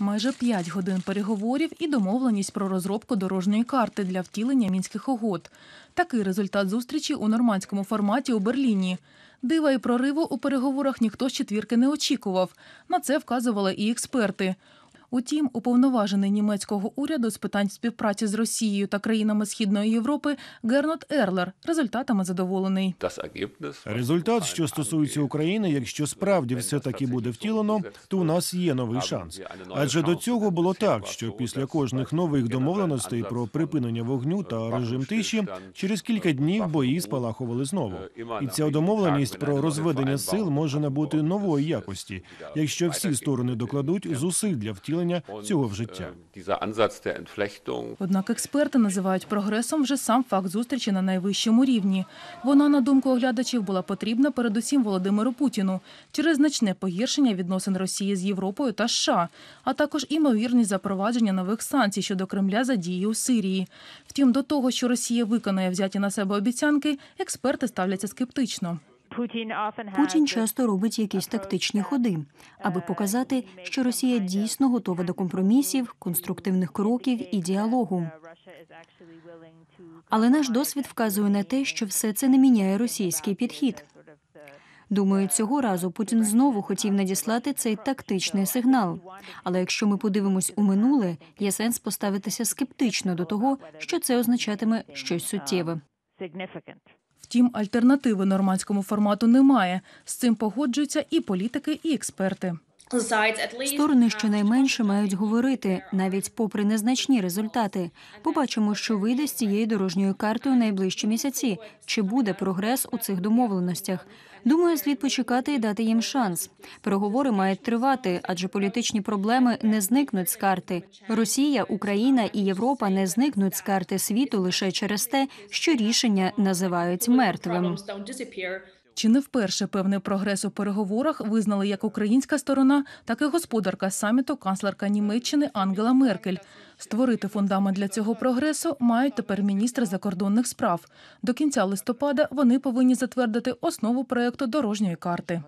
Майже п'ять годин переговорів і домовленість про розробку дорожньої карти для втілення мінських угод. Такий результат зустрічі у нормандському форматі у Берліні. Дива і прориву у переговорах ніхто з четвірки не очікував. На це вказували і експерти. Утім, уповноважений німецького уряду з питань співпраці з Росією та країнами Східної Європи Гернот Ерлер результатами задоволений. результат, що стосується України, якщо справді все таки буде втілено, то у нас є новий шанс. Адже до цього було так, що після кожних нових домовленостей про припинення вогню та режим тиші через äh, кілька днів бої спалахували знову. Äh, І ця домовленість про розведення сил може набути нової якості, якщо всі сторони докладуть зусиль для втілення втілення цього е, в життя. Однак експерти називають прогресом вже сам факт зустрічі на найвищому рівні. Вона, на думку оглядачів, була потрібна передусім Володимиру Путіну через значне погіршення відносин Росії з Європою та США, а також імовірність запровадження нових санкцій щодо Кремля за дії у Сирії. Втім, до того, що Росія виконає взяті на себе обіцянки, експерти ставляться скептично. Путін часто робить якісь тактичні ходи, аби uh, показати, що Росія дійсно готова до компромісів, конструктивних кроків uh, і діалогу. Але наш досвід вказує на те, що все це не міняє російський підхід. Думаю, цього разу Путін знову хотів надіслати цей тактичний сигнал. Але якщо ми подивимось у минуле, є сенс поставитися скептично до того, що це означатиме щось uh, суттєве. Втім, альтернативи нормандському формату немає. З цим погоджуються і політики, і експерти. Сторони uh, щонайменше мають говорити, навіть попри незначні результати. Побачимо, що вийде з цієї дорожньої карти у найближчі місяці. Чи буде прогрес у цих домовленостях? Думаю, слід почекати і дати їм шанс. Переговори мають тривати, адже політичні проблеми не зникнуть з карти. Росія, Україна і Європа не зникнуть з карти світу лише через те, що рішення називають мертвим. Чи не вперше певний прогрес у переговорах визнали як українська сторона, так і господарка саміту канцлерка Німеччини Ангела Меркель. Створити фундамент для цього прогресу мають тепер міністри закордонних справ. До кінця листопада вони повинні затвердити основу проекту дорожньої карти.